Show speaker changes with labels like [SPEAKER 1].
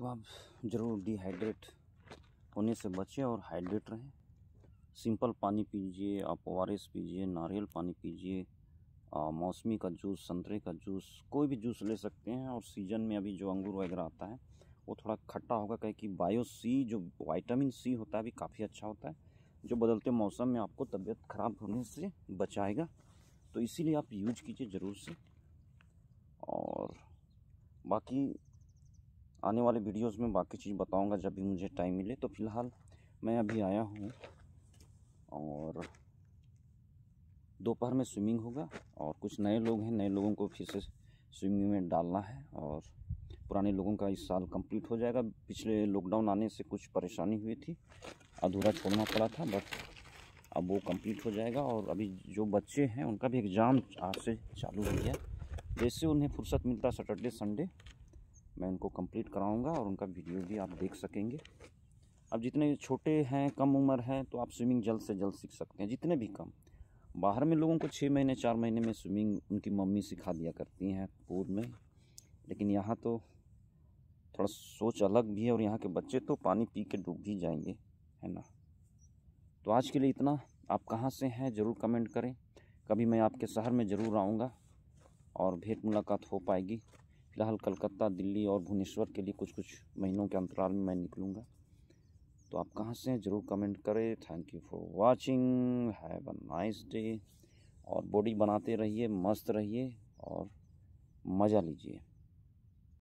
[SPEAKER 1] तो आप ज़रूर डिहाइड्रेट होने से बचें और हाइड्रेट रहें सिंपल पानी पीजिए आप ओ पीजिए नारियल पानी पीजिए मौसमी का जूस संतरे का जूस कोई भी जूस ले सकते हैं और सीजन में अभी जो अंगूर वगैरह आता है वो थोड़ा खट्टा होगा कहे कि बायो सी जो वाइटामिन सी होता है अभी काफ़ी अच्छा होता है जो बदलते मौसम में आपको तबीयत ख़राब होने से बचाएगा तो इसीलिए आप यूज कीजिए ज़रूर से और बाकी आने वाले वीडियोस में बाकी चीज़ बताऊंगा जब भी मुझे टाइम मिले तो फ़िलहाल मैं अभी आया हूँ और दोपहर में स्विमिंग होगा और कुछ नए लोग हैं नए लोगों को फिर से स्विमिंग में डालना है और पुराने लोगों का इस साल कंप्लीट हो जाएगा पिछले लॉकडाउन आने से कुछ परेशानी हुई थी अधूरा छोड़ना पड़ा था बट अब वो कंप्लीट हो जाएगा और अभी जो बच्चे हैं उनका भी एग्ज़ाम आज से चालू हो गया जैसे उन्हें फुर्सत मिलता सैटरडे संडे मैं उनको कंप्लीट कराऊंगा और उनका वीडियो भी आप देख सकेंगे अब जितने छोटे हैं कम उम्र हैं तो आप स्विमिंग जल्द से जल्द सीख सकते हैं जितने भी कम बाहर में लोगों को छः महीने चार महीने में स्विमिंग उनकी मम्मी सिखा दिया करती हैं पूल में लेकिन यहाँ तो थोड़ा सोच अलग भी है और यहाँ के बच्चे तो पानी पी के डूब भी जाएंगे है ना तो आज के लिए इतना आप कहाँ से हैं ज़रूर कमेंट करें कभी मैं आपके शहर में ज़रूर आऊँगा और भेंट मुलाकात हो पाएगी फ़िलहाल कलकत्ता दिल्ली और भुवनेश्वर के लिए कुछ कुछ महीनों के अंतराल में मैं निकलूँगा तो आप कहाँ से हैं ज़रूर कमेंट करें thank you for watching have a nice day और बॉडी बनाते रहिए मस्त रहिए और मज़ा लीजिए